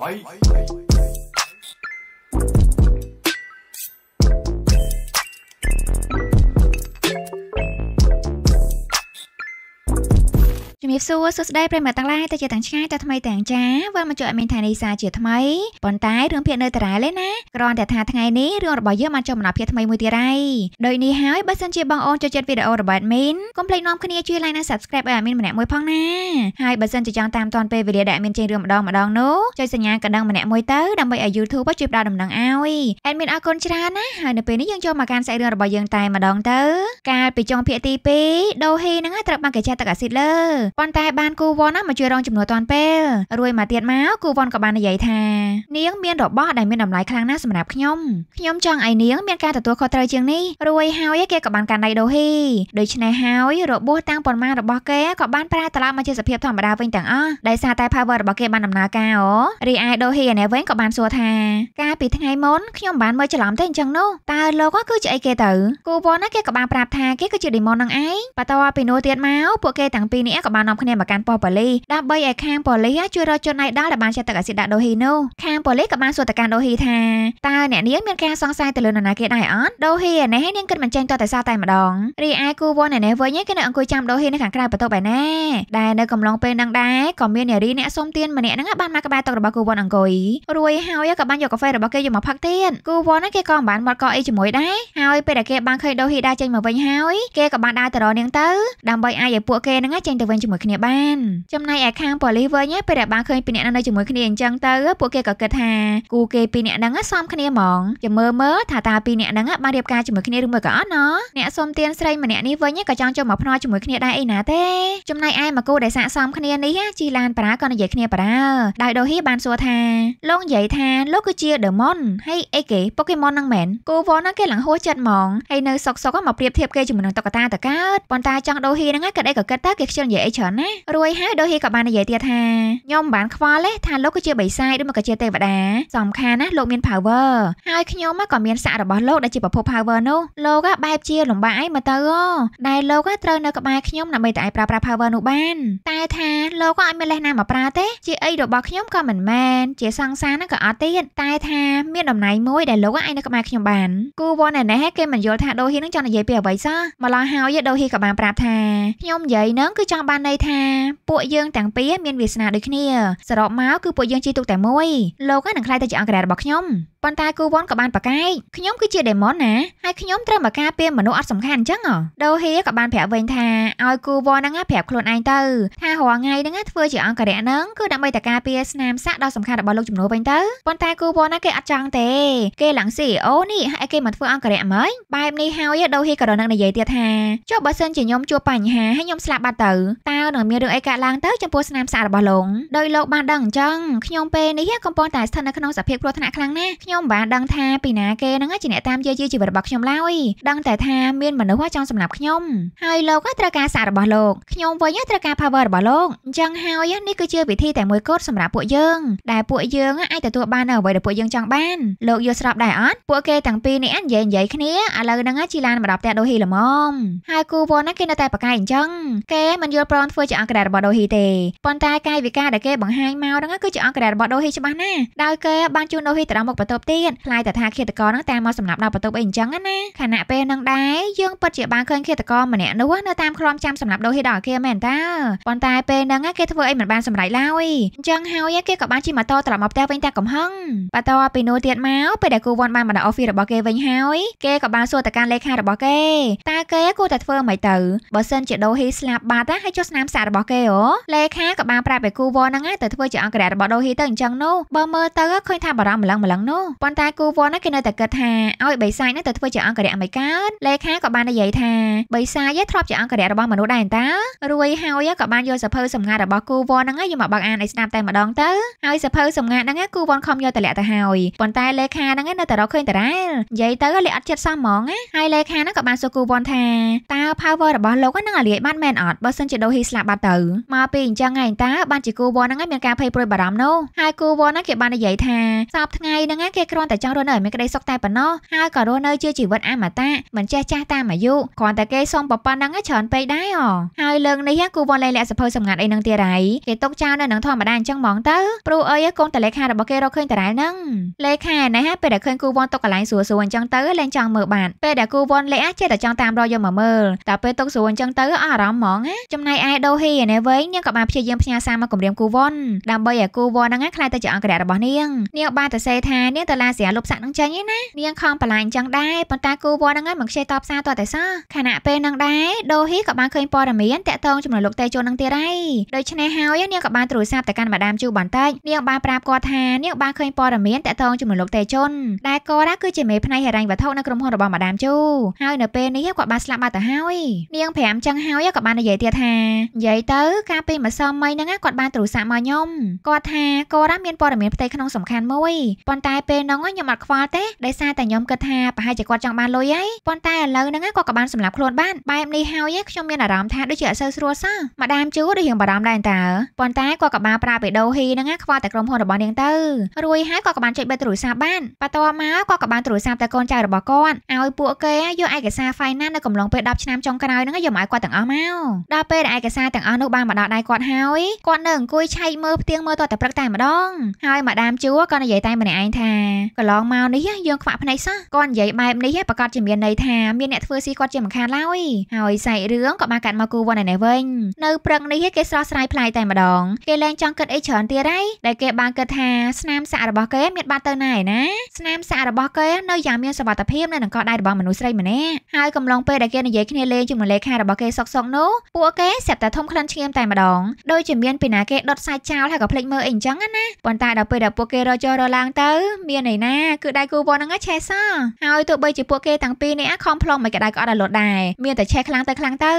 Bye. Bye. ជំរាបសួរសួស្តីប្រិមត្តទាំងឡាយតើជាទាំងឆ្ងាយតើថ្មីទាំងចាវាមកជួបអមីនថានីសាជាថ្មីប៉ុន្តែរឿងភាគនៅតារាលេណាគ្រាន់តែថាថ្ងៃនេះរឿងរបស់យើងបានចូលដំណើរភាគថ្មីមួយទៀតហើយដូចនេះហើយបើសិនជាបងអូនចូលចិត្តវីដេអូរបស់អមីនកុំភ្លេចនាំគ្នាជួយ like និង subscribe ឲ្យអមីនម្នាក់មួយផងណាហើយបើសិនជាចង់តាមទាន់ពេលវេលាដែលអមីនចេញរឿងម្ដងម្ដងនោះចុចសញ្ញាកណ្ដឹងម្នាក់មួយទៅដើម្បីឲ្យ YouTube ជួយផ្ដល់ដំណឹងឲ្យអមីនអរគុណច្រើនណាហើយនៅពេលនេះយើងចូលមកកាន់សាច់រឿងរបស់យើងតែម្ដងទៅកាលពីចុងភាគទី2ដូហ៊ីនឹងត្រូវបានគេចាត់ទឹកអាស៊ីតលើប៉ុន្តែបានគូវ៉ុនមកជួយរងចំនួនតាន់ពេលរួយមកទៀតមកគូវ៉ុនក៏បាននិយាយថានាងមានរបស់ដែលមានតម្លៃខ្លាំងណាស់សម្រាប់ខ្ញុំខ្ញុំចង់ឲ្យនាងមានការទទួលខុសត្រូវជាងនេះរួយហើយគេក៏បានកាន់ដៃដូហ៊ីដូច្នេះហើយរបួសទាំងប៉ុន្មានរបស់គេក៏បានប្រែត្រឡប់មកជាសភាពធម្មតាវិញទាំងអស់ដោយសារតែ power របស់គេបានដំណើរការអូរីឯដូហ៊ីនេះវិញក៏បានសួរថាកាលពីថ្ងៃមុនខ្ញុំបានមើលច្រឡំទេអញ្ចឹងនោះតើលោកគឺជាអីគេទៅគូវ៉ុនគេក៏បានប្រាប់ថាគេគឺជា demon នឹងឯងបន្ទាប់ពីនោះទៀតមកពួកគេទាំងពីរនេះក៏បាននាំគ្នាមកកាន់ប៉ុស្តិ៍ប៉ូលីសដើម្បីឲ្យខាងប៉ូលីសជួយរកជនឯដាល់ដែលបានចាក់ទឹកអាស៊ីតដាក់ដូហ៊ីនោះខាងប៉ូលីសក៏បានសួរទៅកាន់ដូហ៊ីថាតើអ្នកនាងមានការសង្ស័យទៅលើនរណាគេដែរអត់ដូហ៊ីនេះនាងគិតមិនចេញតតែសារតែម្ដងរីឯគូវ៉ាន់នេះវិញគេនៅអង្គុយចាំដូហ៊ីនៅខាងក្រៅបន្ទប់ឯណាដែលនៅកំឡុងពេលនឹងដែរក៏មាននារីអ្នកសុំទានម្នាក់ហ្នឹងបានមកក្បែរតុករបស់គូវ៉ាន់អង្គុយរួយហើយក៏បានយកកាហ្វេរបស់គេយកមកផឹកទៀតគូវ៉ាន់គេក៏មិនបានមកកអីជាមួយដែរហើយពេលដែលគេបានឃើញដូហ៊ីដើរចេញមកវិញហើយគេក៏បានដើរទៅរកនាងទៅដើម្បីអាចឲ្យពួកគេហ្នឹងចេញទៅវិញជាមួយគ្នាបានចំណែកឯខាងប៉ូលីសវិញពេលដែលបានឃើញពីអ្នកនៅជាមួយគ្នាអញ្ចឹងទៅពួកគេក៏គិតថាគូគេពីរអ្នកហ្នឹងសមគ្នាហ្មងចាំមើលមើលថាតើពីរអ្នកហ្នឹងបានរៀបការជាមួយគ្នាឬមួយក៏អត់ណោះអ្នកសុំទានស្រីម្នាក់នេះវិញក៏ចង់ចូលមកភ្នាល់ជាមួយគ្នាដែរអីណាទេចំណែកឯមកគូដែលសាកសមគ្នានេះជីឡានប្រាក៏និយាយគ្នាប្រាដោយដូហ៊ីបានសួរថាលោកនិយាយថាលោកគឺជាដេម៉ុនហើយអីគេប៉ូកេម៉ុនហ្នឹងមែនគូវ៉នហ្នឹងគេឡើងហួសចិត្តហ្មងហើយនៅសុកសុកមកប្រៀបធៀបគេជាមួយនឹងតុក្កតាតកើតប៉ុន្តែចង់ដូហ៊ីហ្នឹងគិតអីក៏គិតទៅគេខ្ជិលនិយាយអីច្រើនន់ណារួយហើយដូហីក៏បាននិយាយទៀតថាខ្ញុំបានខ្វល់ទេថាលោកគឺជាបិសាចឬមកជាទេវតាសំខាន់ណាលោកមាន power ហើយខ្ញុំក៏មានស័ក្តិរបស់លោកដែលជាប្រភព power នោះលោកបែបជាលំបាកអីមកទៅដែលលោកត្រូវនៅក្បែរខ្ញុំដើម្បីតែអាចប្រើប្រាស់ power នោះបានតែថាលោកក៏អត់មានលេសណាមកប្រើទេជាអីរបស់ខ្ញុំក៏មិនមែនជាសង្សារហ្នឹងក៏អត់ទៀតតែថាមានតំណែងមួយដែលលោកអាចនៅក្បែរខ្ញុំបានគូវ៉នណែនេះគេមិនយល់ថាដូហីនឹងចង់និយាយពីអ្វីសោះម្ល៉េះហើយដូហីក៏បានប្រាប់ថាខ្ញុំនិយាយហ្នឹងគឺចង់បានន័យថាពួកយើងទាំងពីរមានវាសនាដូចគ្នាសរុបមកគឺពួកយើងជិះទូកតែមួយលោកនឹងខ្លាយទៅជាអង្គរៈរបស់ខ្ញុំប៉ុន្តែគូវ៉ុនក៏បានប្រកែកខ្ញុំគឺជាដេម៉ុនណាហើយខ្ញុំត្រូវមកការពារមនុស្សអត់សំខាន់អញ្ចឹងដូហៀក៏បានប្រាប់វិញថាឲ្យគូវ៉ុនហ្នឹងប្រាប់ខ្លួនឯងទៅថារាល់ថ្ងៃហ្នឹងធ្វើជាអង្គរៈហ្នឹងគឺដើម្បីតែការពារស្នាមសាក់ដ៏សំខាន់របស់លោកជំនួសវិញទៅប៉ុន្តែគូវ៉ុនណាគេអត់ចង់ទេគេឡើង CEO នេះហើយគេមកធ្វើអង្គរៈហ្មងបែបនេះហើយដូហៀក៏រនឹងនិយាយទៀតថាចុះបើសិនជាខ្ញុំជួបបញ្ហាហើយខ្ញុំស្លាប់បាត់ទៅតើនឹងមានរឿងអីកើតឡើងទៅចំពោះស្នាមសាក់របស់លោកដោយលោកបានដឹងអញ្ចឹងខ្ញុំពេលនេះកំពុងតែស្ថិតនៅក្នុងសភាពគ្រោះថ្នាក់ខ្លាំងណាស់ខ្ញុំបានដឹងថាពីណាគេហ្នឹងជាអ្នកតាមយាយីជីវិតរបស់ខ្ញុំឡើយដឹងតែថាមានមនុស្សចង់សម្លាប់ខ្ញុំហើយលោកត្រូវការសាររបស់លោកខ្ញុំវិញត្រូវការ power របស់លោកអញ្ចឹងហើយនេះគឺជាវិធីតែមួយគត់សម្រាប់ពួកយើង ដែលពួកយើងអាចទទួលបាននៅអ្វីដែលពួកយើងចង់បានលោកយល់ស្របដែរអត់ពួកគេទាំងពីរនេះនិយាយនិយាយគ្នាឥឡូវហ្នឹងជីឡានមកដល់ផ្ទះដូហ៊ីល្មមហើយគូវ៉ុនគេនៅតែប្រកែកអញ្ចឹងគេមិនយល់ព្រមធ្វើជាអង្គការរបស់ដូហ៊ីទេប៉ុន្តែកាយវិការដែលគេបង្ហាញមកហ្នឹងគឺជាអង្គការរបស់ដូហ៊ីច្បាស់ណាដោយគេបានជួនដូហ៊ីទៅដល់មុខបន្ទប់ប់ទៀតខ្លាចតែថាឃាតករនឹងតាមមកសម្លាប់ដល់បន្ទប់អីអញ្ចឹងណាខណៈពេលនឹងដែរយើងពិតជាបានឃើញឃាតករម្នាក់នោះនៅតាមក្លំចាំសម្លាប់ដូហេដល់គេមែនតើប៉ុន្តែពេលហ្នឹងគេធ្វើអីមិនបានសម្រេចឡើយអញ្ចឹងហើយគេក៏បានជិះម៉ូតូត្រឡប់មកផ្ទះវិញតែកំហឹងបន្តពីនោះទៀតមកពេលដែលគូវ៉ាន់បានមកដល់ office របស់គេវិញហើយគេក៏បានសួរទៅកាន់លេខារបស់គេតើគេគួរតែធ្វើម៉េចទៅបើសិនជាដូហេស្លាប់បាត់ហើយចុះស្នាមសាករបស់គេអូលេខាក៏បានប្រាប់ឲ្យគូវ៉ាន់ហ្នឹងទៅធ្វើជាអង្គរៈរបស់ដូហេទៅអញ្ចឹងនោះបើមើលទៅឃើញថាបារម្ភម្លឹងម្លឹងនោះប៉ុន្តែគូវ័នគេនៅតែគិតថាឲ្យបិសាចនឹងទៅធ្វើជាអង្គរៈមិនកើតលេខាក៏បាននិយាយថាបិសាចធ្លាប់ជាអង្គរៈរបស់មនុស្សដែរតារួយហើយក៏បានយកសភៅសម្ងាត់របស់គូវ័នហ្នឹងយកមកបើកអានឲ្យស្ដាប់តែម្ដងទៅហើយសភៅសម្ងាត់ហ្នឹងគូវ័នខំយកទៅលាក់ទៅហើយប៉ុន្តែលេខាហ្នឹងនៅតែរកឃើញតារ៉ែលនិយាយទៅលេអត់ចិត្តសោះហ្មងហើយលេខាហ្នឹងក៏បានសួរគូវ័នថាតើ power របស់លោកហ្នឹងលាយបានមែនអត់បើសិនជាដូហ៊ីស្លាប់បាត់ទៅមកពីអញ្ចឹងហ្នឹងតាបានជាគូវ័នហ្នឹងមានការភ័យព្រួយបារម្ភនោះហើយគូវ័នហ្នឹងគេបាននិយាយថាសពថ្ងៃហ្នឹងគេគេគ្រាន់តែចង់រស់នៅឲ្យមានក្តីសុខតែប៉ុណ្ណោះហើយក៏រស់នៅជាជីវិតអមតៈមិនចេះចាស់តាមអាយុគ្រាន់តែគេសុំប៉ុណ្ណឹងច្រើនពេកដែរអូហើយលើងនេះគូវ៉ុនលេលាក់សភៅសម្ងាត់អីនឹងទៀតហើយគេទុកចោលនៅនឹងធម្មតាអញ្ចឹងហ្មងទៅព្រោះអីកូនតលេខារបស់គេរកឃើញតារ៉ែហ្នឹងលេខាណែហ่าពេលដែលឃើញគូវ៉ុនទុកកន្លែងស្រួលស្រួលអញ្ចឹងទៅលែងចង់មើលបានពេលដែលគូវ៉ុនលេអាចេះតែចង់តាមរកយកមកមើលតែពេលទុកស្រួលអញ្ចឹងទៅអារម្មណ៍ហ្មងណាចំណែកឯដូហ៊ីណែវិញនាងក៏បានព្យាយាមផ្ញើសារមកគម្រាមគូវ៉ុនដើម្បីឲ្យគូវ៉ុនហ្នឹងខ្លាចទៅជាអង្គរៈរបស់នាងនាងបានទៅសេថានាងដុល្លារស្រាលុបសាក់នឹងចេញឯណានាងខំបលាញ់ចឹងដែរប៉ុន្តែគូវត្តហ្នឹងឯងមិនខ្ចីតបសារតតែសោះខណៈពេលហ្នឹងដែរដូហ៊ីក៏បានឃើញព័ត៌មានតាក់ទងជាមួយលោកតេជុននឹងទៀតហើយដូច្នេះហើយនាងក៏បានទូរស័ព្ទទៅកាន់ម៉ាដាមជូបន្តិចនាងបានប្រាប់គាត់ថានាងបានឃើញព័ត៌មានតាក់ទងជាមួយលោកតេជុនដែលគាត់គឺជាមេផ្នែកហិរញ្ញវត្ថុនៅក្រុមហ៊ុនរបស់ម៉ាដាមជូហើយនៅពេលនេះគាត់បានស្លាប់បាត់ទៅហើយនាងប្រាំចឹងហើយក៏បាននិយាយទៀតថានិយាយទៅ ការពីម្សិលមិញហ្នឹងគាត់បានទូរស័ព្ទមកខ្ញុំគាត់ថាគាត់មានព័ត៌មានផ្ទៃក្នុងសំខាន់មួយប៉ុន្តែពេលពេលហ្នឹងខ្ញុំអត់ខ្វល់ទេដោយសារតែខ្ញុំគិតថាប្រហែលជាគាត់ចង់បានលុយហើយប៉ុន្តែឥឡូវហ្នឹងគាត់ក៏បានសម្លាប់ខ្លួនបានបែបនេះហើយខ្ញុំមានអារម្មណ៍ថាដូចជាអត់សូវស្រួលសោះម្ដាមជូដូចរៀងបារម្ភដែរតើប៉ុន្តែគាត់ក៏បានប្រើបេដូហ៊ីហ្នឹងខ្វល់តែក្រុមហ៊ុនរបស់នាងទៅរួយហើយគាត់ក៏បានចុចបិទទូរស័ព្ទបានបន្ទាប់មកគាត់ក៏បានទូរស័ព្ទទៅកូនចៅរបស់គាត់ឲ្យពួកគេ យកឯកសារ finance នៅកំឡុងពេល10ឆ្នាំចុងក្រោយហ្នឹងយកមកឲ្យគាត់ទាំងអស់មកដល់ពេលដែលឯកសារទាំងអស់នោះបានមកដល់ដៃគាត់ហើយគាត់នៅអង្គុយឆែកមើលផ្ទៀងមើលតតែព្រឹកតែម្ដងហើយម្ដាមជួក៏និយាយតែម្នាក់ឯងថាកន្លងមកនេះយើងខ្វាក់ភ្នែកសោះគាត់និយាយបែបនេះប្រកាសជាមានន័យថាមានអ្នកធ្វើស៊ីគាត់ជាមិនខានឡើយហើយសាច់រឿងក៏បានកាត់មកគូវណ្ណឯនេះវិញនៅព្រឹកនេះគេស្រស់ស្រាយប្លែកតែម្ដង គេលែងចង់គិតអីច្រើនទៀតហើយដែលគេបានគិតថាស្នាមសាក់របស់គេមានបាត់ទៅណាឯណាស្នាមសាក់របស់គេនៅយ៉ាងមានសុវត្ថិភាពនៅនឹងកដៃរបស់មនុស្សស្រីម្នាក់ហើយកំឡុងពេលដែលគេនិយាយគ្នាលេងជាមួយលេខារបស់គេសុកសុកនោះពួកគេស្រាប់តែធំក្លិនឈាមតែម្ដងដូចជាមានពីណាគេដុតសាច់ចោលហើយក៏ភ្លេចមើលអីអញ្ចឹងណាប៉ុន្តែដល់ពេលដែលពួកគេរកចោលរឡើងទៅមានន័យណាគឺដៃគូវ៉ាន់ហ្នឹងឆេះសោះហើយទោះបីជាពួកគេទាំងពីរនេះខំផ្លុំមួយក្តៅក៏អត់រលត់ដែរមានតែឆេះខ្លាំងទៅខ្លាំងទៅ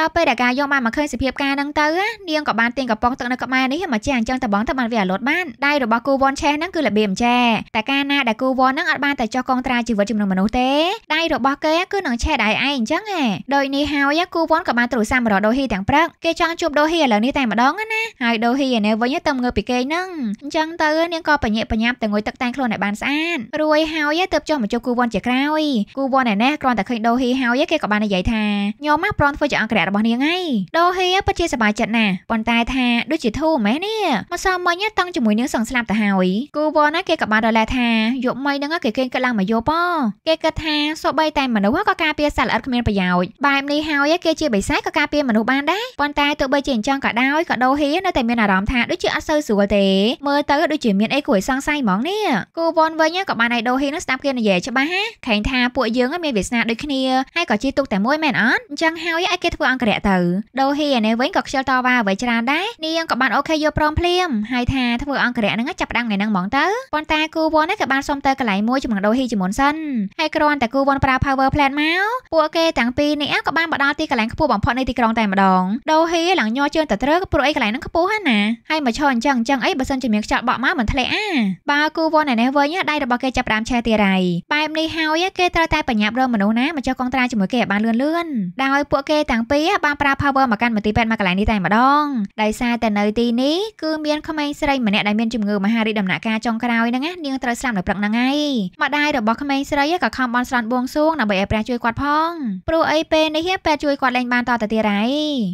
ដល់ពេលដែលការយកបានមកឃើញសភាពការហ្នឹងទៅនាងក៏បានទាញកំប៉ុងទឹកនៅក្បែរនេះមកចេះអញ្ចឹងតបងទៅបានវារលត់បានដៃរបស់គូវ៉ាន់ឆេះហ្នឹងគឺរបៀបអញ្ចេះតែការណាដែលគូវ៉ាន់ហ្នឹងអត់បានតែចោះកងត្រាជីវិតជំនុំមនុស្សទេដៃរបស់គេគឺនឹងឆេះដៃឯងអញ្ចឹងហ៎ដោយនេះហើយគូវ៉ាន់ក៏បានទ្រុសាមរដូហ៊ីទាំងព្រឹកគេចង់ជួបដូហ៊ីឥឡូវនេះតែម្ដងណាហើយដូហ៊ីឯនេះវិញទៅងើបពីគេហ្នឹងអញ្ចឹងទៅនាងក៏បញ្ញាបញ្ញាប់តែងុយទឹកតែងខ្លួនឲ្យបានស្អាតរួយហើយទើបចុះមកជួបគូវ៉ាន់ជាក្រោយគូវ៉ាន់ឯណេះគ្រាន់តែឃើញដូហ៊ីហើយគេក៏បាននិយាយថាញោមមកប្រន់ធ្វើជាអង្គរៈរបស់នាងឯងដូហ៊ីពិតជាសប្បាយចិត្តណាស់ប៉ុន្តែថាដូចជាធូរមែននេះមកសមមិញតង់ជាមួយនាងសឹងស្លាប់ទៅហើយគូវ៉ាន់ណាគេក៏បានរលែថាយកមីនឹងគេគេងកន្លងមកយប់គេគិតថាសូម្បីតែមនុស្សក៏ការពារសត្វល្អិតគ្មានប្រយោជន៍បែបនេះហើយគេជាបិសាចក៏ការពារមនុស្សបានដែរប៉ុន្តែទោះបីជាអញ្ចឹងក៏ដោយក៏ដូហ៊ីនៅតែមានអារម្មណ៍ថាដូចជាអត់សូវស្រួលទេមើលទៅដូចជាមានអីគួរឲ្យសង្ស័យហ្មងនេះគូវ៉ុនវិញក៏បានឯដូហ៊ីនឹងស្ដាប់គេនិយាយច្បាស់ហ៎ឃើញថាពួកយើងមានវាសនាដូចគ្នាហើយក៏ជិះទុកតែមួយមែនអត់អញ្ចឹងហើយឲ្យគេធ្វើអង្គរៈទៅដូហ៊ីឯនេះវិញក៏ខ្ជិលតវ៉ាអ្វីច្រើនដែរនាងក៏បានអូខេយកព្រមភ្លាមហើយថាធ្វើអង្គរៈនឹងចាប់ផ្ដើមថ្ងៃហ្នឹងហ្មងទៅប៉ុន្តែគូវ៉ុនក៏បានសុំទៅកន្លែងមួយជាមួយដូហ៊ីជាមុនសិនហើយគ្រាន់តែគូវ៉ុនប្រើ power plant មកពួកគេទាំងពីរនេះក៏បានមកដល់ទីកន្លែងខ្ពស់បំផុតនៃទីក្រុងតែម្ដងដូហ៊ីឡើងញ័រជើងទៅត្រឹកព្រោះអីកន្លែងហ្នឹងខ្ពស់ហ្នឹងណាហើយមកឈរអញ្ចឹងអញ្ចឹងអីបើសិនជាមានខ្យល់បក់មកមិនធ្លាក់អាបើគូវ៉ុនឯនេះវិញដៃរបស់គេចាប់ផ្ដើមឆេះទីរៃបែបនេះហើយគេត្រូវតែបញ្ញាប់រងមនុស្សណាមកចុះកងត្រាជាមួយគេឲ្យបានលឿនលឿនដោយពួកគេទាំងពីរបានប្រើ power មកកាន់មន្ទីរពេទ្យមកកន្លែងនេះតែម្ដងដោយសារតែនៅទីនេះគឺមានក្មេងស្រីម្នាក់ដែលមានជំងឺមហារីកដំណាក់កាលចុងក្រោយហ្នឹងណានាងត្រូវស្លាប់នៅព្រឹកហ្នឹងហើយម្ដាយរបស់ក្មេងស្រីក៏ខំបន់ស្រន់បួងសួងដើម្បីឲ្យព្រះជួយគាត់ផងព្រោះអីពេលនេះពេទ្យជួយគាត់លែងបានតទៅទៀតហើយ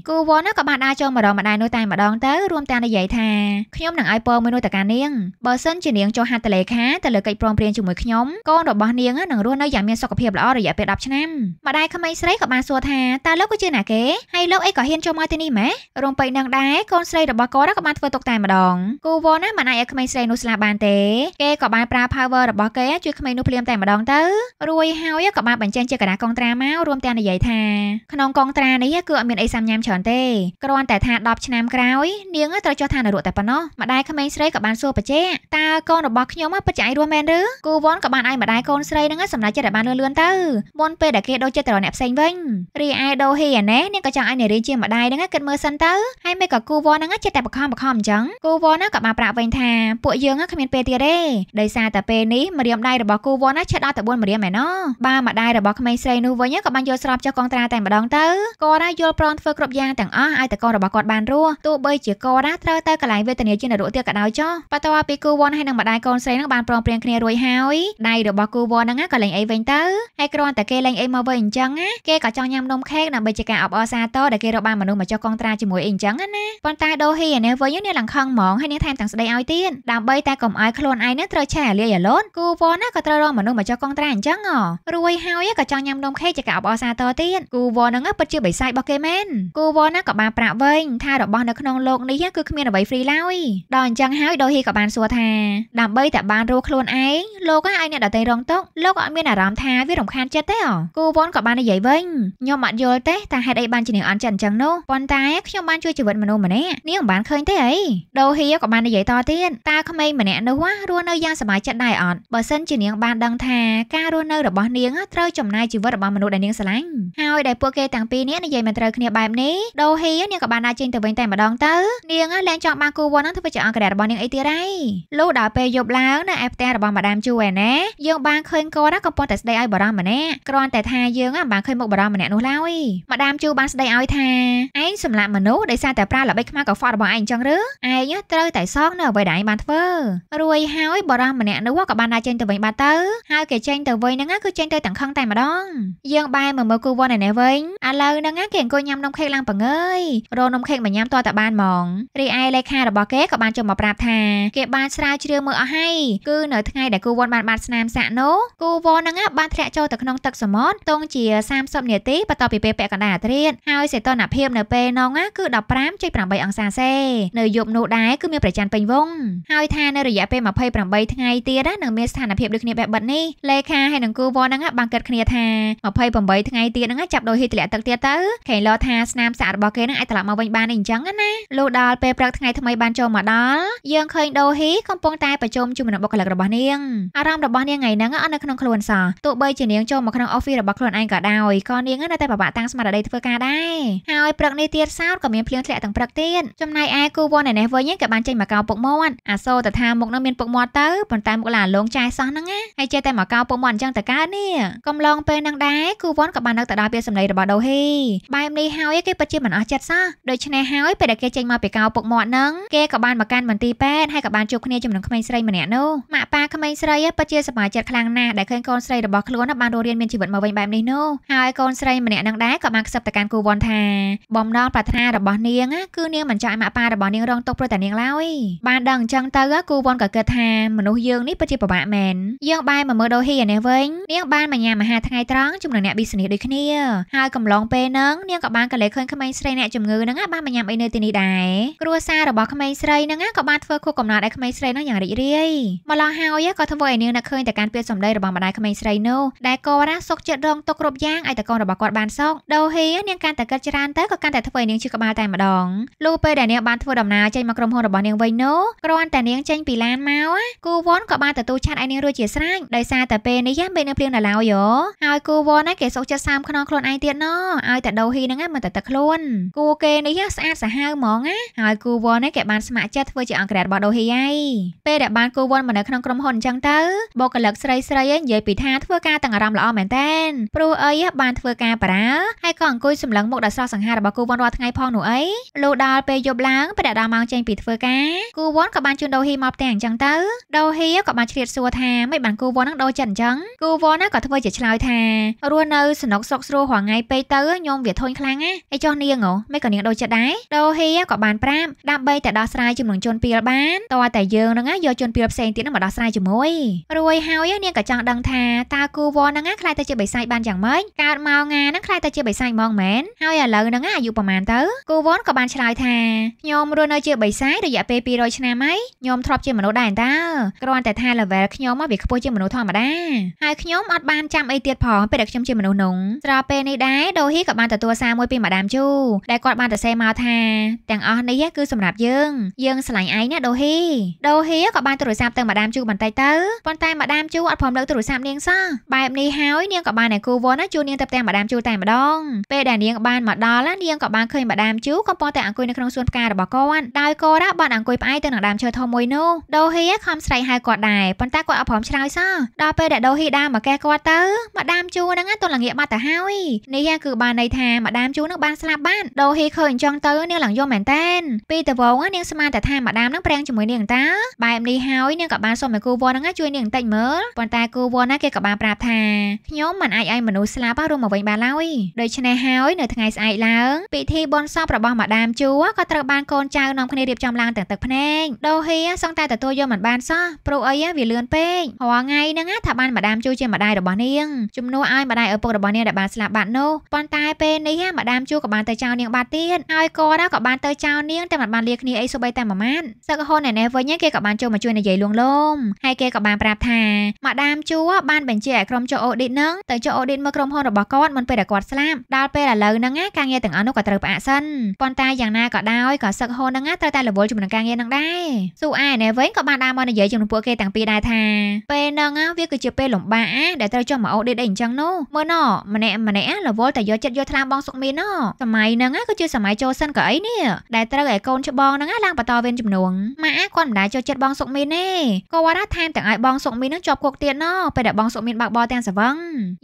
គូវ៉នក៏បានដើរចូលមករកម្ដាយនោះតែម្ដងទៅរួមទាំងនិយាយថាខ្ញុំនឹងឲ្យពរមួយនោះទៅកាន់នាងបើសិនជានាងចូលហាត់តលេខាទៅលើកិច្ចព្រមព្រៀងជាមួយខ្ញុំកូនរបស់នាងនឹងរស់នៅយ៉ាងមានសុខភាពល្អរយៈពេល10ឆ្នាំម្ដាយក្មេងស្រីក៏បានសួរថាតើលោកគឺជាណាគេហើយលោកអីក៏ហ៊ានចូលមកទីនេះម៉េចរំពេចនឹងដែរកូនស្រីរបស់គាត់ក៏បានធ្វើទុកតែម្ដងគូវនណាមិនអាចឲ្យក្មេងស្រីនោះស្លាប់បានទេគេក៏បានប្រើ power របស់គេជួយក្មេងនោះភ្លាមតែម្ដងទៅរួយហើយក៏បានបញ្ចេញជាកណ្ដាកងត្រាមករួមទាំងនិយាយថាក្នុងកងត្រានេះគឺអត់មានអីសាំញ៉ាំច្រើនទេគ្រាន់តែថា10ឆ្នាំក្រោយ នាងត្រូវចុះឋាននរកតែប៉ុណ្ណោះម្ដាយក្មេងស្រីក៏បានសួរបច្ចេតើកូនរបស់ខ្ញុំពិតចាឯងរស់មែនឬគូវ៉ាន់ក៏បានឯងម្ដាយកូនស្រីនឹងសម្រេចចិត្តឲ្យបានលឿនលឿនទៅមុនពេលដែលគេដូរចិត្តទៅរកអ្នកផ្សេងវិញរីឯដូហ៊ីអាណេនាងក៏ចង់ឲ្យនារីជាម្ដាយនឹងគិតមើលសិនទៅហើយមិនក៏គូវ៉ាន់នឹងចិត្តតែបខំបខំអញ្ចឹងគូវ៉ាន់ក៏បានប្រាប់វិញថាពួកយើងគ្មានពេលទៀតទេដោយសារតែពេលនេះម្រាមដៃរបស់គូវ៉ាន់ឆិតដល់តែ4ម្រាមឯណោះបាទម្ដាយរបស់ក្មេងស្រីនោះវិញក៏បានយល់ស្របចុះកងត្រាតែម្ដងទៅគាត់យល់ព្រមធ្វើគ្រប់យ៉ាងទាំងអស់ឲ្យតកូនរបស់គាត់បានរស់ទោះបីជាគាត់ត្រូវទៅកន្លែងវេទនាជានរកទៀតក៏ដោយចុះបន្ទាប់ពីគូវ៉ាន់ហើយនឹងម្ដាយកូនស្រីនឹងបានព្រមព្រៀងគ្នារួចហើយដៃរបស់គូវ័រហ្នឹងក៏លេងអីវិញទៅហើយគ្រាន់តែគេលេងអីមកវិញអញ្ចឹងណាគេក៏ចង់ញ៉ាំនំខេកដើម្បីជាការអបអរសាទរដែលគេរកបានមនុស្សមកចុះកងត្រាជាមួយអីអញ្ចឹងណាប៉ុន្តែដូហ៊ីនេះវិញនេះឡើងខឹងហ្មងហើយនាងថែមទាំងស្ដីឲ្យទៀតដើម្បីតែកុំឲ្យខ្លួនឯងនេះត្រូវឆេះលាយអាលូនគូវ័រណាក៏ត្រូវរកមនុស្សមកចុះកងត្រាអញ្ចឹងរួយហើយក៏ចង់ញ៉ាំនំខេកជាការអបអរសាទរទៀតគូវ័រហ្នឹងពិតជាបិសាយរបស់គេមែនគូវ័រណាក៏បានប្រាក់វិញថារបស់នៅក្នុងលោកនេះគឺគ្មានអ្វីហ្វ្រីឡើយដល់អញ្ចឹងហើយដូហ៊ីក៏បានសួរថាដើម្បីតែបានរួលខ្លួនឯងលោកឲ្យអ្នកដតីរងទុកលោកអត់មានអារម្មណ៍ថាវារំខានចិត្តទេអគូវ៉ុនក៏បាននិយាយវិញខ្ញុំអត់យល់ទេតែហេតុអីបានជានាងអន់ចិត្តអញ្ចឹងនោះប៉ុន្តែខ្ញុំបានជួយជីវិតមនុស្សម្នាក់នាងមិនបានឃើញទេអីដូហៀក៏បាននិយាយតទៀតតើក្មេងម្នាក់នោះរស់នៅយ៉ាងសប្បាយចិត្តដែរអត់បើសិនជានាងបានដឹងថាការរស់នៅ របស់នាងត្រូវចំណាយជីវិតរបស់មនុស្សដែលនាងស្រឡាញ់ហើយដែលពួកគេទាំងពីរនេះនិយាយមិនត្រូវគ្នាបែបនេះដូហៀនាងក៏បានដើរចេញទៅវិញតែម្ដងទៅនាងឡើងចង់បានគូវ៉ុននឹងធ្វើជាអង្គរៈរបស់នាងអីទៀតហើយលុះដល់ពេលយប់ឡើងណាឯផ្ទះរបស់ម៉ាដាមជូអែណាយើងបានឃើញគាត់កំពុងតែស្ដីឲ្យបារម្ភម្នាក់គ្រាន់តែថាយើងបានឃើញមុខបារម្ភម្នាក់នោះឡើយម៉ាដាមជូបានស្ដីឲ្យថាឯងសម្លាប់មនុស្សដោយសារតែប្រើល្បិចខ្មៅកខ្វក់របស់ឯងចឹងឬឯងត្រូវតែសងនៅអ្វីដែលឯងបានធ្វើរួយហើយបារម្ភម្នាក់នោះក៏បានដើរចេញទៅវិញបាត់ទៅហើយគេចេញទៅវិញហ្នឹងគឺចេញទៅទាំងខឹងតែម្ដងយើងបែរមកមើលគូវ៉ុនឯនេះវិញឥឡូវហ្នឹងគេអង្គុយញ៉ាំនំខេកឡើងបង្អើយរនំខេកមកញ៉ាំតតែបានហ្មងរីឯលេខារបស់គេក៏បានចូលមកប្រាប់ថាគេបានស្រាវជ្រាវមើលអស់ហើយគឺនៅថ្ងៃដែលគូវ៉ុនបានបាត់ស្នាមសាក់នោះគូវ៉ុននឹងបានធ្លាក់ចូលទៅក្នុងទឹកសមុទ្រទងជា30នាទីបន្ទាប់ពីពេលពាក់កណ្ដាលអធ្រាត្រហើយសីតុណ្ហភាពនៅពេលនោះគឺ15.8អង្សាសេនៅយប់នោះដែរគឺមានប្រច័នពេញវងហើយថានៅរយៈពេល28ថ្ងៃទៀតនឹងមានស្ថានភាពដូចគ្នាបែបបិទនេះលេខាហើយនឹងគូវ៉ុនហ្នឹងបានគិតគ្នាថា28ថ្ងៃទៀតហ្នឹងចាប់ដោយហ៊ីតលាក់ទឹកទៀតទៅគេលោថាស្នាមសាក់របស់គេហ្នឹងអាចត្រឡប់មកវិញបានទេអញ្ចឹងណាលុះដល់ពេលព្រឹកថ្ងៃថ្មីបានចូលមកដល់យើងឃើញដូហ៊ីកំពុងតែប្រជុំជាមួយនឹងបុគ្គផលិតរបស់នាងអារម្មណ៍របស់នាងថ្ងៃហ្នឹងអត់នៅក្នុងខ្លួនសោះទោះបីជានាងចូលមកក្នុង office របស់ខ្លួនឯងក៏ដោយក៏នាងនៅតែបបាក់តាំងស្មារតីធ្វើការដែរហើយព្រឹកនេះទៀតសោតក៏មានភ្លៀងធ្លាក់ទាំងព្រឹកទៀតចំណែកឯគូវ៉ុនឯនេះវិញក៏បានចេញមកកោពុកមាត់អាសូទៅថាមុខនឹងមានពុកមាត់ទៅប៉ុន្តែមុខឡាលងចាយសោះហ្នឹងណាហើយចេះតែមកកោពុកមាត់អញ្ចឹងតកើនេះកំឡុងពេលហ្នឹងដែរគូវ៉ុនក៏បាននឹកទៅដល់ពាក្យសម្ដីរបស់ដូហីបែបនេះហើយគេពិតជាមិនអស់ចិត្តសោះដូច្នេះហើយពេលដែលគេចេញមកពីកោពុកមាត់ហ្នឹងគេក៏បានមកកាន់មន្ទីរពេទ្យហើយក៏បានជួបគ្នាជាមួយនឹងក្មេងស្រីម្នាក់នោះម៉ាក់ប៉ាក្មេងស្រីពិតជាសប្បាយចិត្តខ្លាំងណាស់ដែលឃើញកូនស្រីរបស់ខ្លួនបានរស់រានមានជីវិតមកវិញបែបនេះនោះហើយកូនស្រីម្នាក់នឹងដែរក៏បានខ្សឹបទៅកាន់គូវ៉ុនថាបំណងប្រាថ្នារបស់នាងគឺនាងមិនចង់ឲ្យម៉ាក់ប៉ារបស់នាងរងទុក្ខព្រោះតែនាងឡើយបានដឹងអញ្ចឹងទៅគូវ៉ុនក៏គិតថាមនុស្សយើងនេះពិតជាពិបាកមែនយើងបែរមកមើលដូហ៊ីនេះវិញនាងបានមកញ៉ាំអាហារថ្ងៃត្រង់ជាមួយអ្នក business ដូចគ្នាហើយកំឡុងពេលហ្នឹងនាងក៏បានកលេសឃើញក្មេងស្រីអ្នកជំងឺហ្នឹងបានមកញ៉ាំអីនៅទីនេះដែរគ្រួសាររបស់ក្មេងស្រីហ្នឹងក៏បានធ្វើខួបកំណត់ឲ្យក្មេងស្រីហ្នឹងយ៉ាងរីករាយមកឡោះហើយក៏ធ្វើឲ្យនាងនឹកឃើញតែការពៀតសម្ដីរបស់ម្ដាយក្មេងស្រីនោះដែលគាត់ណាសុកចិត្តរងទុកគ្រប់យ៉ាងឲ្យកូនរបស់គាត់បានសុខដូហេនាងកាន់តែគិតច្រើនទៅក៏កាន់តែធ្វើឲ្យនាងឈឺក្បាលតែម្ដងលុះពេលដែលនាងបានធ្វើដំណើរចេញមកក្រុមហ៊ុនរបស់នាងវិញនោះគ្រាន់តែនាងចេញពីឡានមកគូវ៉ុនក៏បានទទួលឆាតឲ្យនាងរួចជាស្រេចដោយសារតែពេលនេះមិននៅភ្លៀងនៅឡើយយោហើយគូវ៉ុនណាគេសុកចិត្តសាមខ្នងខ្លួនឯងទៀតណោះឲ្យតែដូហេហ្នឹងមិនតែទឹកខ្លួនគូគេនេះស្អាតសាហាវហ្មងណាហើយគូវ៉ុនណាគេបានស្ម័គ្រចិត្តធ្វើជាអង្គរៈរបស់ដូហេហើយពេលដែលបានគូវ៉ុនមកនៅក្នុងក្រុមហ៊ុនអញ្ចឹងទៅបុគ្គលិកស្រីស្រីឯងនិយាយពីថាធ្វើការទាំងអារម្មណ៍ល្អមែនតើព្រោះអីបានធ្វើការបរាហើយក៏អង្គុយសម្លឹងមុខដល់ស្រស់សង្ហារបស់គូវ៉ុនរាល់ថ្ងៃផងនោះអីលុះដល់ពេលយប់ឡើងព្រះដាម៉ងចេញពីធ្វើការគូវ៉ុនក៏បានជូនដូហ៊ីមកផ្ទះអញ្ចឹងទៅដូហ៊ីក៏បានឆ្លៀតសួរថាមិនបានគូវ៉ុននឹងដូរចិត្តអញ្ចឹងគូវ៉ុនក៏ធ្វើជាឆ្លើយថារស់នៅសំណុកសុកស្រួលរាល់ថ្ងៃពេកទៅខ្ញុំវាធុញខ្លាំងណាស់អីចោះនាងអូមិនក៏នាងដូរចិត្តដែរដូហ៊ីក៏បានប្រាប់ដើម្បីតែដោះស្រាយជំនឹងជនពីលបានតើតែយើងនឹងយកជនពីលផ្សេងទៀតមកមកដោះស្រាយជាមួយរួយហើយនាងក៏ចង់ដឹងថាតើគូវហ្នឹងខ្លាយទៅជាបិសាចបានយ៉ាងម៉េចកើតមកងាហ្នឹងខ្លាយទៅជាបិសាចហ្មងមែនហើយឥឡូវហ្នឹងអាយុប្រហែលទៅគូវនក៏បានឆ្លើយថាខ្ញុំរស់នៅជាបិសាចរយៈពេល200ឆ្នាំហើយខ្ញុំធ្លាប់ជាមនុស្សដែរតើគ្រាន់តែថា level ខ្ញុំមកវាខ្ពស់ជាមនុស្សធម្មតាហើយខ្ញុំអត់បានចាំអីទៀតផងពេលដែលខ្ញុំជាមនុស្សនោះស្របពេលនេះដែរដូហ៊ីក៏បានទទួលសារមួយពីម៉ាដាមជូដែលគាត់បានទៅសេមកថាទាំងអស់នេះគឺសម្រាប់យើងយើងស្រឡាញ់ឯងណាដូហ៊ីដូហ៊ីក៏បានទូរស័ព្ទទៅម៉ាដាមមជូបន្តិចទៅប៉ុន្តែម្ដាមជូអត់ព្រមលើកទូរស័ព្ទនាងសោះបែបនេះហើយនាងក៏បានអ្នកគូវណ្ណជូននាងទៅផ្ទះម្ដាមជូតែម្ដងពេលដែលនាងបានមកដល់នាងក៏បានឃើញម្ដាមជូកំពុងតែអង្គុយនៅក្នុងសួនផ្ការបស់គាត់ដោយគាត់បានអង្គុយផ្អែកទៅនឹងដើមឈើធំមួយនោះដូហ៊ីខំស្រែកហៅគាត់ដែរប៉ុន្តែគាត់អត់ព្រមឆ្លើយសោះដល់ពេលដែលដូហ៊ីដើរមកកេះគាត់ទៅម្ដាមជូហ្នឹងទន់ល្ងាកបាត់ទៅហើយនេះគឺបានន័យថាម្ដាមជូនឹងបានស្លាប់បានដូហ៊ីឃើញអញ្ចឹងទៅនាងឡើងយំមែនតែនពីតវងនាងស្មានតែថាម្ដាមនឹងប្រាំងជាមួយនាងតាបែបនេះហើយនាងក៏បានសូមឲ្យគូវណ្ណហ្នឹងជួយនាងបន្តិចមើលប៉ុន្តែគូវណ្ណណាគេក៏បានប្រាប់ថាខ្ញុំមិនអាចឲ្យមនុស្សស្លាប់រួមមកវិញបានឡើយដូច្នេះហើយនៅថ្ងៃស្អែកឡើងពិធីបុណ្យសពរបស់ម្ដាមជួក៏ត្រូវបានកូនចៅនាំគ្នារៀបចំឡើងទាំងទឹកភ្នែកដូហីសង្តែទទួលយកមិនបានសោះព្រោះអីវាលឿនពេករាល់ថ្ងៃហ្នឹងថាបានម្ដាមជួជាម្ដាយរបស់នាងជំនួសឲ្យម្ដាយឪពុករបស់នាងដែលបានស្លាប់បាត់នោះប៉ុន្តែពេលនេះម្ដាមជួក៏បានទៅចោលនាងបាត់ទៀតហើយគាត់ក៏បានទៅចោលនាងតែមិនបានលាគ្នាអីសូម្បីតែមួយម៉ាត់សឹកហូនណែនេះវិញគេក៏បានចូលមកជួយនិយាយលួងលោមហើយគេក៏បានប្រាប់ថាម៉ាដាមជួបានបញ្ជាឲ្យក្រុមចូលអូឌីតនឹងទៅចូលអូឌីតមើលក្រុមហ៊ុនរបស់គាត់មុនពេលដែលគាត់ស្លាប់ដល់ពេលឥឡូវហ្នឹងការងារទាំងអស់នោះក៏ត្រូវផ្អាកសិនប៉ុន្តែយ៉ាងណាក៏ដោយក៏សឹកហ៊ុនហ្នឹងត្រូវតែរវល់ជាមួយនឹងការងារហ្នឹងដែរស៊ូអែណែវិញក៏បានដើរមកនិយាយជាមួយពួកគេទាំងពីរដែរថាពេលហ្នឹងវាគឺជាពេលលំបាកដែលត្រូវចុះមកអូឌីតអីអញ្ចឹងនោះមើលណម្នាក់ម្នាក់រវល់តែយកចិត្តយកថ្នាំបងសុកមានណសម័យហ្នឹងគឺជាសម័យចូលសិនក៏អីនេះដែលត្រូវឲ្យកូនច្បងហ្នឹងឡើងបន្តវេនជំនួងម៉ាក់គាត់មិនដែរចូលចិត្តបងសុកមីនទេក៏វ៉ារ៉ាថែមទាំងឲ្យបងសុកមីនឹងជាប់គុកទៀតណោះពេលដែលបងសុកមីបាក់បោទាំងសវឹង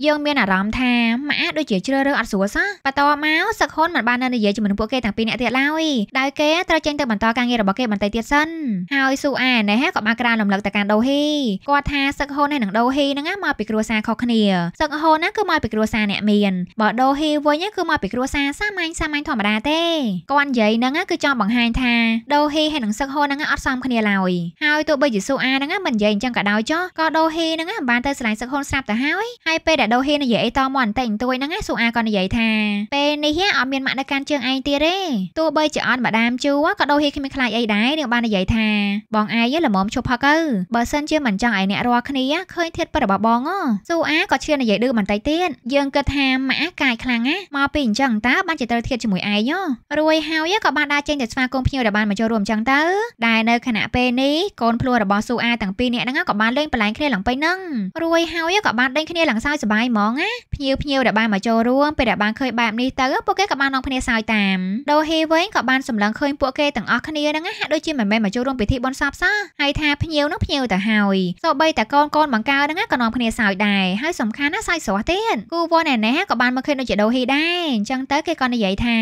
យើងមានអារម្មណ៍ថាម៉ាក់ដូចជាជ្រើសរើសអត់ស្រួលសោះបន្តមកសឹកហ៊ុនមិនបាននៅនិយាយជាមួយនឹងពួកគេទាំងពីរនាក់ទៀតឡើយដោយគេត្រូវចេញទៅបន្តការងាររបស់គេបន្តិចទៀតសិនហើយស៊ូអានេះក៏បានក្រានរំលឹកទៅកាន់ដូហ៊ីគាត់ថាសឹកហ៊ុនហើយនឹងដូហ៊ីហ្នឹងមកពីគ្រួសារខុសគ្នាសឹកហ៊ុនណាគឺមកពីគ្រួសារអ្នកមានបើដូហ៊ីវិញគឺមកពីគ្រួសារសាមញ្ញសាមញ្ញធម្មតាទេគាត់និយាយហ្នឹងគឺចង់បង្ហាញថាដូហ៊ីហើយនឹងសឹកហ៊ុនហ្នឹងអត់សមគ្នាឡើយហើយទោះបីជាស៊ូអាហ្នឹងមិននិយាយអញ្ចឹងក៏ដោយចុះក៏ដូហ៊ីហ្នឹងបានទៅស្រឡាញ់សឹកហ៊ុនស្រាប់ទៅហើយហើយពេលដែលដូហ៊ីនិយាយអីតមកបន្តិចបន្តួចហ្នឹងស៊ូអាក៏និយាយថាពេលនេះអត់មានម៉ាក់នៅកាន់ជើងឯងទៀតទេទោះបីជាអត់ម្ដាមជួក៏ដូហ៊ីគ្មានខ្លាចអីដែរនាងបាននិយាយថាបងឯងល្មមឈប់ផឹកទៅបើសិនជាមិនចង់ឲ្យអ្នករាល់គ្នាឃើញធៀបពិតរបស់បងស៊ូអាក៏ឈាននិយាយឌឺបន្តិចទៀតយើងគិតថាម៉ាក់កាយខ្លាំងណាមកពីអញ្ចឹងតើបានជាត្រូវធៀបជាមួយឯងរួយហើយក៏បានដើរចេញទៅស្វាគមន៍ភ្ញៀវដែលបានមកចូលរួមអញ្ចឹងទៅដែលនៅខណៈពេលនេះកូនភ្លួរបស់ស៊ូអាទាំងពីរនាក់ហ្នឹងក៏បានលេងបលែងគ្នាឡើងពេញហ្នឹងរួយហើយក៏បានដេញគ្នាឡើងសើចសប្បាយហ្មងណាភ្ញៀវភ្ញៀវដែលបានមកចូលរួមពេលដែលបានឃើញបែបនេះទៅពួកគេក៏បាននាំគ្នាសើចតាមដូហេវិញក៏បានសម្លឹងឃើញពួកគេទាំងអស់គ្នាហ្នឹងហាក់ដូចជាមិនមែនមកចូលរួមពិធីបុណ្យសពសោះហើយថាភ្ញៀវហ្នឹងភ្ញៀវទៅហើយសូម្បីតែកូនកូនបង្កើតហ្នឹងក៏នាំគ្នាសើចដែរហើយសំខាន់ណាសើចស្រស់ទៀតគូវ៉ាន់ណែណែក៏បានមកឃើញដូចជាដូហេដែរអញ្ចឹងទៅគេក៏និយាយថា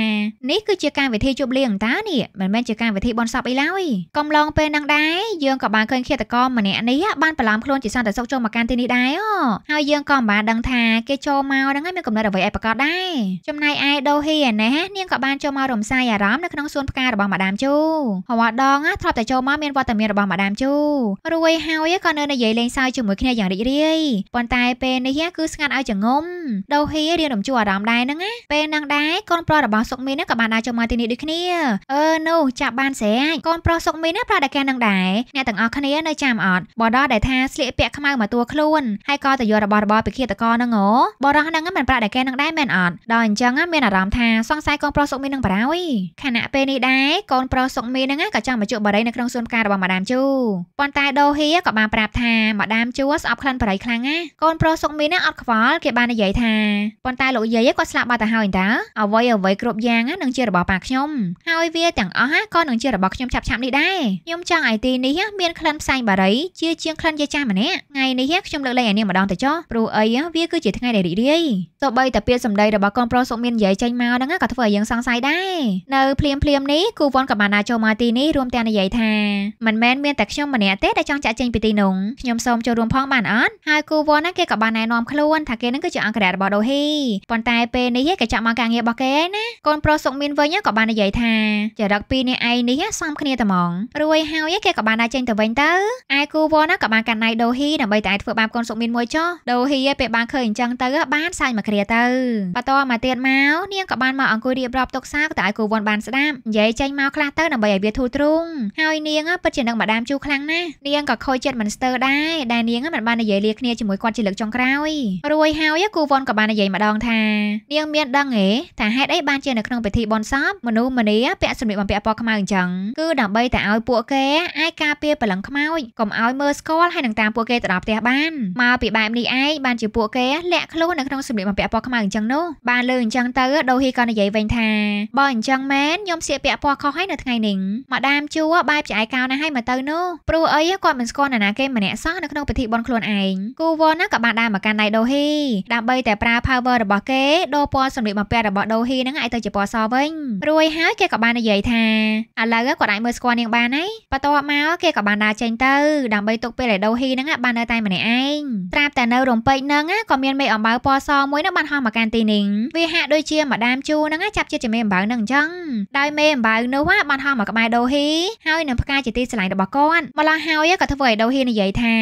នេះគឺជាកម្មវិធីជប់លៀងតើនេះមិនមែនជាកម្មវិធីបុណ្យសពអីឡើយកំឡងពេលហ្នឹងដែរយើងក៏បានឃើញឃាតករម្នាក់នេះបានបន្លំខ្លួនជាសន្តិសុខចូលមកកាន់ទីនេះដែរហើយយើងក៏មិនបានដឹងថាគេចូលមកហ្នឹងហើយមានកំណត់អ្វីឯប្រកាសដែរចំណែកឯដូហ៊ីឯណេះនាងក៏បានចូលមករំសាយអារម្មណ៍នៅក្នុងសួនផ្ការបស់ម៉ាដាមជូហវ៉ាដងធ្លាប់តែចូលមកមានវត្តមានរបស់ម៉ាដាមជូរួយហើយក៏នៅនិយាយលេងសើចជាមួយគ្នាយ៉ាងរីករាយប៉ុន្តែពេលនេះគឺស្ងាត់ឲ្យចងំដូហ៊ីរៀនរំជួលអារម្មណ៍ដែរហ្នឹងណាពេលហ្នឹងដែរកូនប្រុសរបស់សុកមីនក៏បានដើរចូលមកទីនេះដូចគ្នាអឺនោះចាប់បានស្រេចកូនប្រុសសុកមីនប្រាប់តែគេហ្នឹងដែរអ្នកទាំងអស់គ្នានៅចាំអត់បរដោះដែលថាស្លៀកពាក់ខ្មៅមកតួខ្លួនហើយក៏ទៅយករបស់របរពីឃាតករនឹងអូបរោះនឹងមិនប្រាក់ដែលគេនឹងដែរមែនអត់ដល់អញ្ចឹងមានអារម្មណ៍ថាសង្ស័យកូនប្រុសសុកមីនឹងបារោយខណៈពេលនេះដែរកូនប្រុសសុកមីនឹងក៏ចង់មកជួបបារីនៅក្នុងសួនផ្ការបស់ម្ដាមជូប៉ុន្តែដូហៀក៏បានប្រាប់ថាម្ដាមជួស្អប់ក្លិនបារីខ្លាំងណាស់កូនប្រុសសុកមីនឹងអត់ខ្វល់គេបាននិយាយថាប៉ុន្តែលោកយាយគាត់ស្លាប់បាត់ទៅហើយតើអ្វីអ្វីគ្រប់យ៉ាងនឹងជារបស់ប៉ាខ្ញុំហើយវាទាំងអស់ក៏នឹងជារបស់ខ្ញុំឆាប់ៗនេះដែរខ្ញុំចង់ឲ្យទីនេះមានក្លិនផ្សែងបាបារីជាជាងក្លិនយាយចាស់ម្នាក់ថ្ងៃនេះខ្ញុំលើកលែងឲ្យនាងម្ដងទៅចោះព្រោះអីវាគឺជាថ្ងៃដែលរីករាយទោះបីតែពាក្យសម្ដីរបស់កូនប្រុសសុកមាននិយាយចេញមកហ្នឹងក៏ធ្វើឲ្យយើងសង្ស័យដែរនៅភ្លាមភ្លាមនេះគូវ៉ុនក៏បានដើរចូលមកទីនេះរួមទាំងនិយាយថាមិនមែនមានតែខ្ញុំម្នាក់ទេដែលចង់ចាក់ចេញពីទីនោះខ្ញុំសូមចូលរួមផងបានអត់ហើយគូវ៉ុនហ្នឹងគេក៏បានណែនាំខ្លួន ថាគេហ្នឹងគឺជាអង្គរៈរបស់ដូហ៊ីប៉ុន្តែពេលនេះគេចាក់មកការងាររបស់គេណាកូនប្រុសសុកមានវិញក៏បាននិយាយថាចរិតពីរនេះឯងនេះសំគ្នាតែហ្មងរួយហើយគេក៏បានដើរចេញទៅវិញទៅឯគូវណ្ណក៏បានកាត់ណៃដូហ៊ីដើម្បីតែធ្វើបាបកូនសុកមានមួយចោះដូហ៊ីឯពេលបានឃើញអញ្ចឹងទៅបានសាច់មកគ្រាទៅបន្តមកទៀតមកនាងក៏បានមកអង្គុយរៀបរាប់ទុកសាវតែឲ្យគូវណ្ណបានស្ដាប់និយាយចេញមកខ្លះទៅដើម្បីឲ្យវាធូរទ្រូងហើយនាងពិតជានឹងម្ដាមជូរខ្លាំងណាស់នាងក៏ខូចចិត្តមិនស្ទើរដែរដែលនាងមិនបាននិយាយលាគ្នាជាមួយគាត់ជាលើកចុងក្រោយរួយហើយគូវណ្ណក៏បាននិយាយម្ដងថានាងមានដឹងហេថាហេតុអីបានជានៅក្នុងពិធីបុណ្យសពមនុស្សម្នាពាក់សម្លៀកបំពាក់ពណ៌ខ្មៅអញ្ចឹងគឺដើម្បីតែឲ្យពួកគេអាចការពារព្រលឹងខ្មៅកុំឲ្យមើលស្គាល់ហើយនឹងតាមពួកគេទៅដល់ផ្ទះបានមកពីបែបនេះឯងបានជាពួកគេលាក់ខ្លួននៅក្នុងសម្លៀកបំពាក់ពណ៌ខ្មៅអញ្ចឹងនោះបានលើអញ្ចឹងទៅដូហ៊ីក៏និយាយវិញថាបើអញ្ចឹងមែនខ្ញុំសៀកពាក់ពណ៌ខុសហើយនៅថ្ងៃនេះម្ដាមជួបែបជាឯកោណាស់ហើយមកទៅនោះព្រោះអីគាត់មិនស្គាល់នរណាគេម្នាក់សោះនៅក្នុងពិធីបុណ្យខ្លួនឯងគូវនក៏បានដើរមកកាន់ដៃដូហ៊ីដើម្បីតែប្រើ power របស់គេដូរពណ៌សម្លៀកបំពាក់របស់ដូហ៊ីហ្នឹងឲ្យទៅជាពណ៌សវិញរួយហើយគេក៏បាននិយាយថាឥឡូវគាត់អាចមើលស្គាល់នាងបានហើយបន្ទាប់មកគេក៏បានដើរចេញទៅទៅដើម្បីទុកពេលឲ្យដូវហ៊ីហ្នឹងបាននៅតែម្នាក់ឯងត្រាប់តែនៅរំពេចហ្នឹងក៏មានមេអំបៅពណ៌សមួយហ្នឹងបានហោះមកកាន់ទីនេះវាហាក់ដូចជាម្ដាមជូហ្នឹងចាប់ជាជាមេអំបៅហ្នឹងអញ្ចឹងដោយមេអំបៅនោះបានហោះមកក្បែរដូវហ៊ីហើយនឹងផ្កាជាទីស្រឡាញ់របស់គាត់ម្ល៉េះហើយក៏ធ្វើឲ្យដូវហ៊ីនិយាយថា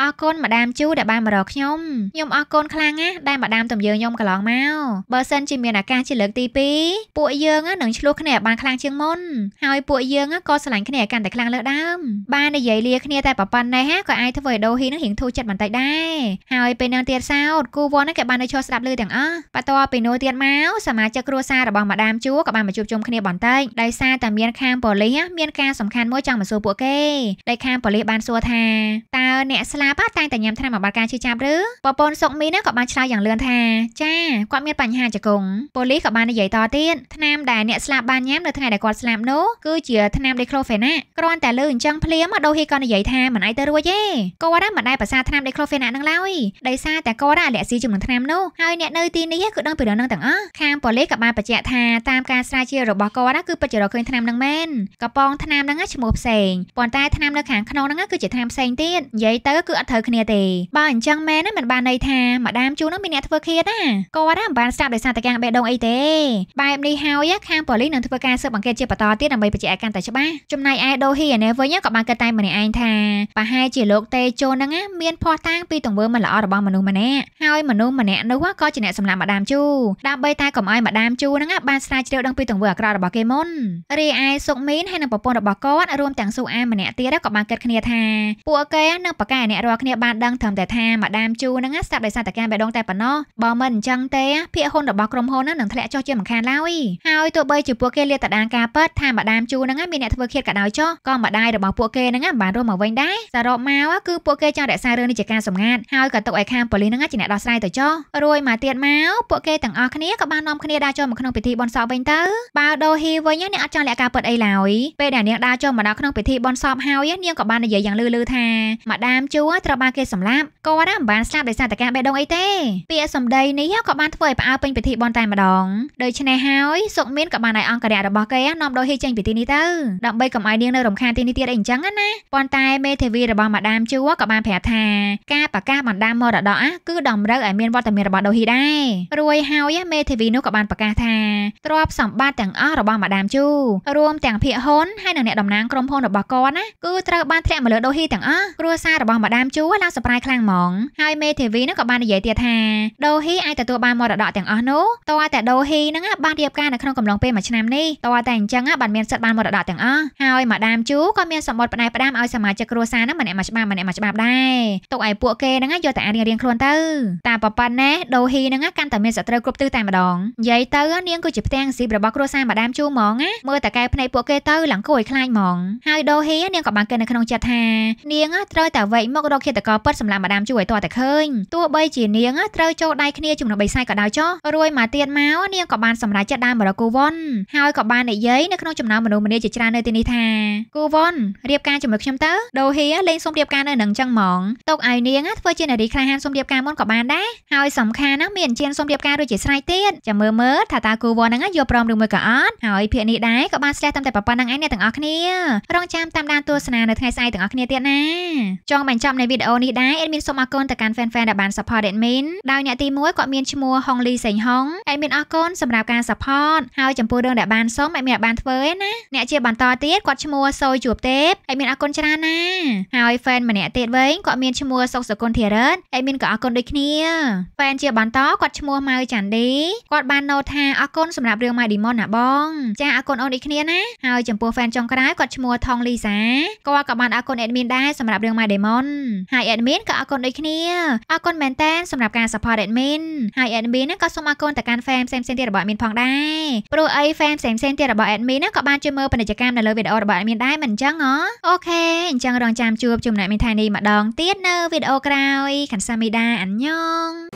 អរគុណម្ដាមជូដែលបានមករកខ្ញុំខ្ញុំអរគុណខ្លាំងណាស់ដែលម្ដាមទំយើខ្ញុំកន្លងមកបើសិនជាមានអាកាសជាលើកទី2ពួកយើងនឹងឆ្លោះគ្នាបានខ្លាំងជាងមុនហើយពួកយើងក៏ស្រឡាញ់គ្នាកាន់តែខ្លាំងលើសដើមបាននិយាយលាគ្នាគ្នាតែប្រប៉ុណ្ណេះក៏អាចធ្វើឲ្យដូហ៊ីនឹងរៀងធូរចិត្តបន្តិចដែរហើយពេលនឹងទៀតសោតគូវ៉ននឹងក៏បានទៅឈរស្ដាប់លឺទាំងអស់បន្ទាប់ពីនោះទៀតមកសមាជិកគ្រួសាររបស់ម៉ាដាមជួក៏បានមកជួបជុំគ្នាបន្តិចដោយសារតែមាន ខាងប៉ូលីសមានការសំខាន់មួយចង់មកសួរពួកគេដែលខាងប៉ូលីសបានសួរថាតើអ្នកស្លាប់តែងតែញ៉ាំថ្នាំបំបាត់ការឈឺចាប់ឬប្រពន្ធសុកមីនឹងក៏បានឆ្លើយយ៉ាងលឿនថាចាគាត់មានបញ្ហាចង្គង់ប៉ូលីសក៏បាននិយាយតទៀតថ្នាំដែលអ្នកស្លាប់បានញ៉ាំនៅថ្ងៃដែលគាត់ស្លាប់នោះគឺជាថ្នាំ Diclofenac គ្រាន់តែលើអញ្ចឹងភ្លាមដូហ៊ីក៏និយាយថាមិនអាយទៅរួចទេគាត់មិនដែលប្រសាថ្នាំដេក្លូហ្វេណានឹងឡើយដោយសារតែគាត់អាលែកស៊ីជាមួយថ្នាំនោះហើយអ្នកនៅទីនេះគឺដឹងពីរឿងនឹងទាំងអស់ខាងប៉ូលីសក៏បានបញ្ជាក់ថាតាមការស្រាវជ្រាវរបស់គាត់គឺពិតជារកឃើញថ្នាំនឹងមែនកំប៉ុងថ្នាំនឹងឈ្មោះផ្សេងប៉ុន្តែថ្នាំនៅខាងក្នុងនឹងគឺជាថ្នាំផ្សេងទៀតនិយាយទៅគឺអត់ត្រូវគ្នាទេបើអញ្ចឹងមែនមិនបានន័យថាម្ដាមជូននឹងមានអ្នកធ្វើឃាតណាគាត់មិនបានស្ដាប់ដោយសារតែកាំងបេះដូងអីទេបែបនេះហើយខាងប៉ូលីសនឹងធ្វើការស៊ើបអង្កេតជាបន្តទៀតដើម្បីបញ្ជាក់ឲ្យកាន់តែច្បាស់ចំណែកឯដូហ៊ីអានេះវិញក៏បានគិតតែម្នាក់ឯងថាថាប្រហែលជាលោកតេជោនឹងមានភ័ស្តុតាងពីទង្វើមិនល្អរបស់មនុស្សម្នាក់ហើយមនុស្សម្នាក់នោះក៏ជាអ្នកសម្លាប់ម្ដាមជូដើម្បីតែកុំឲ្យម្ដាមជូនឹងបានស្រាវជ្រាវដឹងពីទង្វើអាក្រក់របស់គេមុនរីឯសុកមីនហើយនិងប្រពន្ធរបស់គាត់រួមទាំងស៊ូអាម្នាក់ទៀតក៏បានគិតគ្នាថាពួកគេនឹងប្រកែអ្នករាល់គ្នាបានដឹងត្រឹមតែថាម្ដាមជូនឹងស្ដាប់ដោយសារតែការបេះដូងតែប៉ុណ្ណោះបើមិនអញ្ចឹងទេភាគហ៊ុនរបស់ក្រុមហ៊ុននឹងធ្លាក់ចុះជាមិនខានឡើយហើយទោះបីជាពួកគេលាតត្រដាងការពិតថាម្ដាមជូនឹងមានអ្នកធ្វើឃាតក៏ដោយចុះក៏ម្ដាយរបស់ពួកគេនឹងបានរួមមកវិញដែរសរុបមកគឺពួកគេចង់រក្សារឿងនេះជាការសម្ងាត់ហើយក៏ទុកឲ្យខាងប៉ូលីសនឹងជាអ្នកដោះស្រាយទៅចុះរួយមកទៀតមកពួកគេទាំងអស់គ្នាក៏បាននាំគ្នាដើរចូលមកក្នុងពិធីបុណ្យសពវិញទៅបើដូហ៊ីវិញអ្នកអត់ចង់លះការពិតអីឡើយពេលដែលនាងដើរចូលមកដល់ក្នុងពិធីបុណ្យសពហើយនាងក៏បាននិយាយយ៉ាងលឺលឺថាម៉ាដាមជួត្រូវបានគេសម្លាប់គាត់មិនបានស្លាប់ដោយសារតែការបេះដូងអីទេពាក្យសម្ដីនេះក៏បានធ្វើឲ្យផ្អើលពេញពិធីបុណ្យតែម្ដងដូច្នេះហើយសុកមានក៏បានឲ្យអង្គរៈរបស់គេនាំដូហ៊ីចេញពីទីនេះទៅដើម្បីកុំឲ្យនាងនៅរំខានទីនេះទៀតអីអញ្ចឹងណាប៉ុន្តែមេធាវីរបស់ម៉ាដាមជួក៏បានប្រាប់ថាការប្រកាសបណ្ដាមរតកគឺតម្រូវឲ្យមានវត្តមានរបស់ដូហ៊ីដែររួយហើយមេធាវីនោះក៏បានប្រកាសថាទ្រព្យសម្បត្តិទាំងអស់របស់ម៉ាដាមជួរួមទាំងភាគហ៊ុនហើយនិងអ្នកតំណាងក្រុមហ៊ុនរបស់គាត់ណាគឺត្រូវបានធ្លាក់មកលើដូហ៊ីទាំងអស់គ្រួសាររបស់ម៉ាដាមជួឡើងសប្រាយខ្លាំងហ្មងហើយមេធាវីនោះក៏បាននិយាយទៀតថាដូហ៊ីអាចទទួលបានមរតកទាំងអស់នោះតើតែដូហ៊ីនឹងបានរៀបការនៅក្នុងកំឡុងពេលមួយឆ្នាំនេះតើតែអញ្ចឹងបានមានសិទ្ធិបានមរតកទាំងអស់ហើយម៉ាដាមជួក៏មានសម្បត្តិផ្ដាយផ្ដាមឲ្យសមាជិកជាគ្រួសារហ្នឹងម្នាក់មួយច្បាប់ម្នាក់មួយច្បាប់ដែរទុកឲ្យពួកគេហ្នឹងយកតែអានរៀងៗខ្លួនទៅតែប៉ប៉ុណ្ណេះដូហ៊ីហ្នឹងកាន់តែមានសត្រូវគ្រប់ទិសតែម្ដងនិយាយទៅ នាងគឺជាផ្ទាំងស៊ីបរបស់គ្រួសារម្ដាមជូហ្មងណាមើលតែកែភ្នែកពួកគេទៅឡើងគួរឲ្យខ្លាចហ្មងហើយដូហ៊ីនាងក៏បានគិតនៅក្នុងចិត្តថា នាងត្រូវតែវែកមករកឃាតករពិតសម្រាប់ម្ដាមជូឲ្យទាល់តែឃើញទោះបីជានាងត្រូវចូលដៃគ្នាជំនុំបិសាយក៏ដោយចុះរួយមកទៀតមកនាងក៏បានសម្រេចចិត្តដើរមករកគូវ៉ុនហើយក៏បាននិយាយនៅក្នុងចំណោមមនុស្សម្នាជាច្រើននៅទីនេះថាគូវ៉ុនរៀបការជាមួយខ្ញុំទៅដូហៀលេងសុំរៀបការនៅនឹងចឹងហ្មងតុកឲ្យនាងធ្វើជានារីក្លាហានសុំរៀបការមុនក៏បានដែរហើយសំខាន់ណាស់មានជានសុំរៀបការរួចជាស្រេចទៀតចាំមើលមើលថាតើគូវរហ្នឹងយកព្រមឬមួយក៏អត់ហើយភាកនេះដែរក៏បានស្ទះតាមតែប៉ុណ្្នឹងឯងអ្នកទាំងអស់គ្នារងចាំតាមដានទស្សនានៅថ្ងៃស្អែកទាំងអស់គ្នាទៀតណាចង់បញ្ចប់នៃវីដេអូនេះដែរអេមីនសូមអរគុណទៅកាន់ fan fan ដែលបាន support អេមីនដោយអ្នកទី1គាត់មានឈ្មោះហុងលីសេងហុងអេមីនអរគុណសម្រាប់ការ support ហើយចំពោះរឿងដែលបានសុំអេមីនបានធ្វើឯណាអ្នកជាបន្តទៀតគាត់ឈ្មោះសូយជួបទេបអេមីនអរគុណច្រើនណាហើយ fan ម្នាក់ទៀតវិញគាត់មានឈ្មោះសុកសកុនធីរិនអេមីនក៏អរគុណដូចគ្នា fan ជាបន្តគាត់ឈ្មោះម៉ៅចាន់ឌីគាត់បានណូតថាអរគុណសម្រាប់រឿង My Demon ណាបង ចាអរគុណអូនដូចគ្នាណាហើយចំពោះ fan ចុងក្រោយគាត់ឈ្មោះថងលីសាគាត់ក៏បានអរគុណ admin ដែរសម្រាប់រឿង My Demon ហើយ admin ក៏អរគុណដូចគ្នាអរគុណមែនតើសម្រាប់ការ support admin ហើយ admin ហ្នឹងក៏សូមអរគុណទៅកាន់ fan ផ្សេងៗទៀតរបស់ admin ផងដែរព្រោះអី fan ផ្សេងៗទៀតរបស់ admin ហ្នឹងក៏បានជួយមើលពាណិជ្ជកម្មនៅលើវីដេអូរបស់ admin ដែរមិនអញ្ចឹងហ៎អូខេអញ្ចឹងរងចាំជួបជុំអ្នកមានថៃនេះម្ដងទៀតនៅវីដេអូក្រោយខាន់សាមីដាអញ្ញង